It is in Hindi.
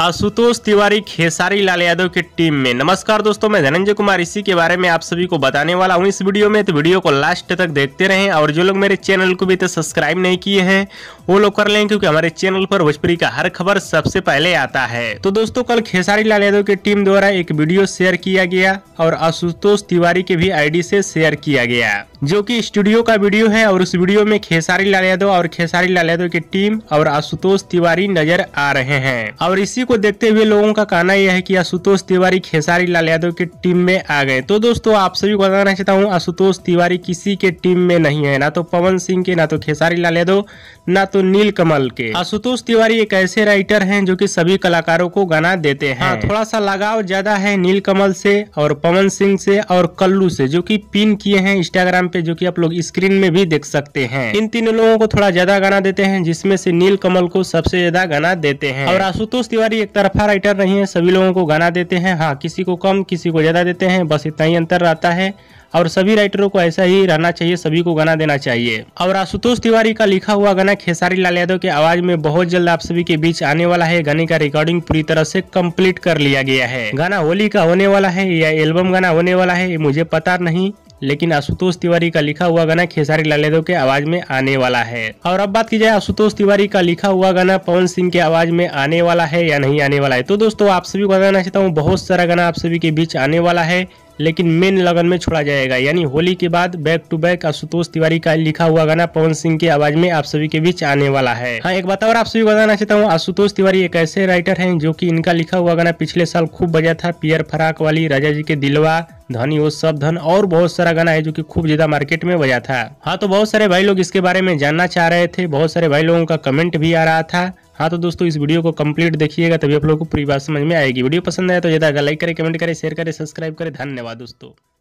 आशुतोष तिवारी खेसारी लाल यादव की टीम में नमस्कार दोस्तों मैं धनंजय कुमार इसी के बारे में आप सभी को बताने वाला हूँ इस वीडियो में तो वीडियो को लास्ट तक देखते रहें और जो लोग मेरे चैनल को भी तो सब्सक्राइब नहीं किए हैं वो लोग कर लें क्योंकि हमारे चैनल पर भोजपुरी का हर खबर सबसे पहले आता है तो दोस्तों कल खेसारी लाल यादव की टीम द्वारा एक वीडियो शेयर किया गया और आशुतोष तिवारी के भी आई से शेयर किया गया जो की स्टूडियो का वीडियो है और उस वीडियो में खेसारी लाल यादव और खेसारी लाल यादव की टीम और आशुतोष तिवारी नजर आ रहे हैं और इसी को देखते हुए लोगों का कहना यह है कि आशुतोष तिवारी खेसारी लाल यादव की टीम में आ गए तो दोस्तों आप सभी को बताना चाहता हूँ आशुतोष तिवारी किसी के टीम में नहीं है ना तो पवन सिंह के ना तो खेसारी लाल यादव ना तो नील कमल के आशुतोष तिवारी एक ऐसे राइटर है जो की सभी कलाकारों को गाना देते हैं हाँ, थोड़ा सा लगाव ज्यादा है नील कमल से और पवन सिंह से और कल्लू से जो की पिन किए हैं इंस्टाग्राम पे जो की आप लोग स्क्रीन में भी देख सकते हैं इन तीनों लोगों को थोड़ा ज्यादा गाना देते हैं जिसमे से नील कमल को सबसे ज्यादा गाना देते हैं और आशुतोष तिवारी भी एक तरफा राइटर नहीं है सभी लोगों को गाना देते हैं हाँ किसी को कम किसी को ज़्यादा देते हैं बस इतना ही अंतर रहता है और सभी राइटरों को ऐसा ही रहना चाहिए सभी को गाना देना चाहिए और आशुतोष तिवारी का लिखा हुआ गाना खेसारी लाल यादव के आवाज में बहुत जल्द आप सभी के बीच आने वाला है गाने का रिकॉर्डिंग पूरी तरह से कंप्लीट कर लिया गया है गाना होली का होने वाला है या एल्बम गाना होने वाला है मुझे पता नहीं लेकिन आशुतोष तिवारी का लिखा हुआ गाना खेसारी लाल यादव के आवाज में आने वाला है और अब बात की जाए आशुतोष तिवारी का लिखा हुआ गाना पवन सिंह के आवाज में आने वाला है या नहीं आने वाला है तो दोस्तों आप सभी को बताना चाहता हूँ बहुत सारा गाना आप सभी के बीच आने वाला है लेकिन मेन लगन में छोड़ा जाएगा यानी होली के बाद back to back Ashutosh Tiwari का लिखा हुआ गाना पवन सिंह की आवाज में आप सभी के बीच आने वाला है हाँ एक बात और आप सभी बताना चाहता हूँ आशुतोष तिवारी एक ऐसे राइटर हैं जो कि इनका लिखा हुआ गाना पिछले साल खूब बजा था पियर फराक वाली राजा जी के दिलवा धनी हो सब धन और बहुत सारा गाना है जो कि खूब ज्यादा मार्केट में बजा था हाँ तो बहुत सारे भाई लोग इसके बारे में जानना चाह रहे थे बहुत सारे भाई लोगों का कमेंट भी आ रहा था हाँ तो दोस्तों इस वीडियो को कंप्लीट देखिएगा तभी आप लोगों को पूरी बात समझ में आएगी वीडियो पसंद आए तो ज़्यादा लाइक करें कमेंट करें शेयर करें सब्सक्राइब करें धन्यवाद दोस्तों